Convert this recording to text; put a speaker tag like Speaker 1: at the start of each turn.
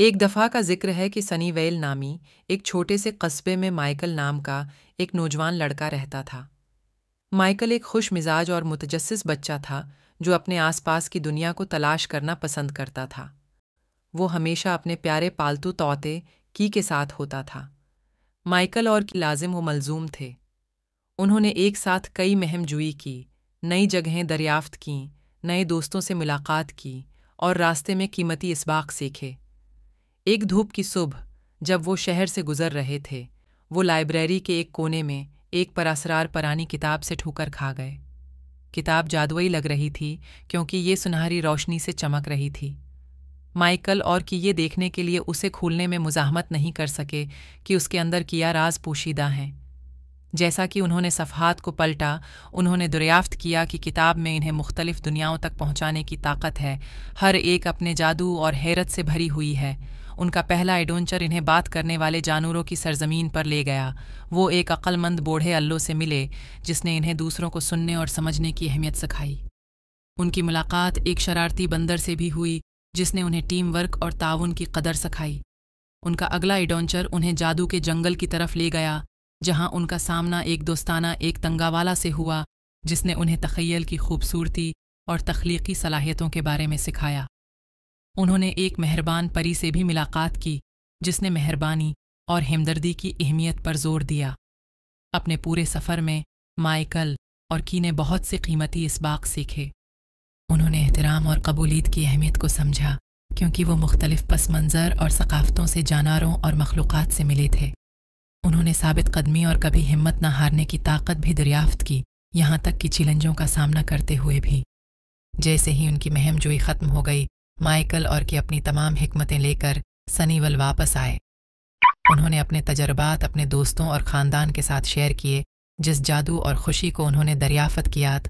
Speaker 1: एक दफ़ा का जिक्र है कि सनीवेल नामी एक छोटे से कस्बे में माइकल नाम का एक नौजवान लड़का रहता था माइकल एक खुश मिजाज और मुतजस बच्चा था जो अपने आसपास की दुनिया को तलाश करना पसंद करता था वो हमेशा अपने प्यारे पालतू तोते की के साथ होता था माइकल और की लाजिम व मलजूम थे उन्होंने एक साथ कई महम जुई की नई जगहें दरियाफ्त की नए दोस्तों से मुलाकात की और रास्ते में कीमती इसबाक सीखे एक धूप की सुबह जब वो शहर से गुजर रहे थे वो लाइब्रेरी के एक कोने में एक परासरार परानी किताब से ठूकर खा गए किताब जादुई लग रही थी क्योंकि ये सुनहरी रोशनी से चमक रही थी माइकल और कि ये देखने के लिए उसे खोलने में मुजाहमत नहीं कर सके कि उसके अंदर किया राज पोशीदा हैं जैसा कि उन्होंने सफ़हात को पलटा उन्होंने दुर्याफ्त किया कि किताब में इन्हें मुख्तलिफ दुनियाओं तक पहुंचाने की ताकत है हर एक अपने जादू और हैरत से भरी हुई है उनका पहला एडवेंचर इन्हें बात करने वाले जानवरों की सरजमीन पर ले गया वो एक अक्लमंद बूढ़े अल्लो से मिले जिसने इन्हें दूसरों को सुनने और समझने की अहमियत सिखाई उनकी मुलाकात एक शरारती बंदर से भी हुई जिसने उन्हें टीम वर्क और ताउन की कदर सिखाई उनका अगला एडवेंचर उन्हें जादू के जंगल की तरफ ले गया जहां उनका सामना एक दोस्ताना एक तंगावाला से हुआ जिसने उन्हें तखैल की खूबसूरती और तख्लीकी सलाहियतों के बारे में सिखाया उन्होंने एक मेहरबान परी से भी मुलाकात की जिसने मेहरबानी और हमदर्दी की अहमियत पर जोर दिया अपने पूरे सफ़र में माइकल और की ने बहुत से कीमती इसबाक सीखे उन्होंने एहतराम और कबूलीत की अहमियत को समझा क्योंकि वो मुख्तलिफ पस मंज़र और सकाफ़तों से जानवरों और मखलूक़ से मिले थे उन्होंने साबित कदमी और कभी हिम्मत न हारने की ताकत भी दरियाफ्त की यहाँ तक कि चिलंजों का सामना करते हुए भी जैसे ही उनकी महम जोई ख़त्म हो गई माइकल और की अपनी तमाम हमतें लेकर सनीवल वापस आए उन्होंने अपने तजर्बात अपने दोस्तों और ख़ानदान के साथ शेयर किए जिस जादू और खुशी को उन्होंने दरियाफत किया